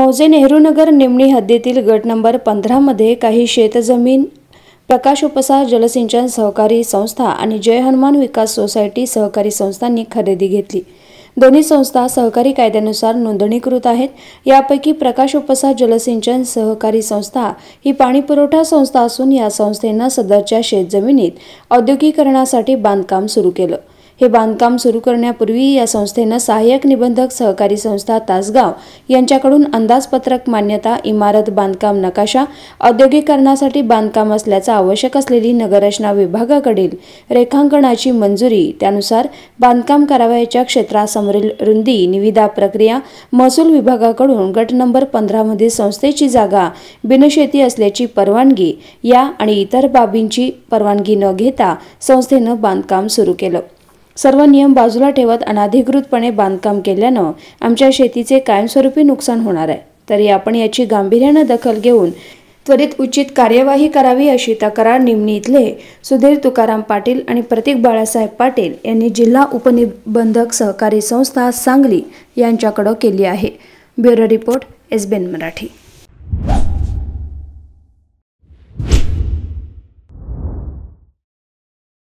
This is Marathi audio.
मौजे नेहरूनगर निमणी हद्दीतील गट नंबर पंधरामध्ये काही शेतजमीन प्रकाश उपसा जलसिंचन सहकारी संस्था आणि जय हनुमान विकास सोसायटी सहकारी संस्थांनी खरेदी घेतली दोन्ही संस्था सहकारी कायद्यानुसार नोंदणीकृत आहेत यापैकी प्रकाश उपसा जलसिंचन सहकारी संस्था ही पाणीपुरवठा संस्था असून या संस्थेनं सदरच्या शेतजमिनीत औद्योगिकरणासाठी बांधकाम सुरू केलं हे बांधकाम सुरू करण्यापूर्वी या संस्थेनं सहाय्यक निबंधक सहकारी संस्था तासगाव यांच्याकडून अंदाजपत्रक मान्यता इमारत बांधकाम नकाशा औद्योगिकरणासाठी बांधकाम असल्याचा आवश्यक असलेली नगररचना विभागाकडील रेखांकनाची मंजुरी त्यानुसार बांधकाम करावयाच्या क्षेत्रासमोरील रुंदी निविदा प्रक्रिया महसूल विभागाकडून गट नंबर पंधरामध्ये संस्थेची जागा बिनशेती असल्याची परवानगी या आणि इतर बाबींची परवानगी न घेता संस्थेनं बांधकाम सुरू केलं सर्व नियम बाजूला ठेवत अनाधिकृतपणे बांधकाम केल्यानं आमच्या शेतीचे कायमस्वरूपी नुकसान होणार आहे तरी आपण याची गांभीर्यानं दखल घेऊन त्वरित उचित कार्यवाही करावी अशी तक्रार निमणी इथले सुधीर तुकाराम पाटील आणि प्रतीक बाळासाहेब पाटील यांनी जिल्हा उपनिबंधक सहकारी संस्था सांगली यांच्याकडं केली आहे ब्युरो रिपोर्ट एसबीएन मराठी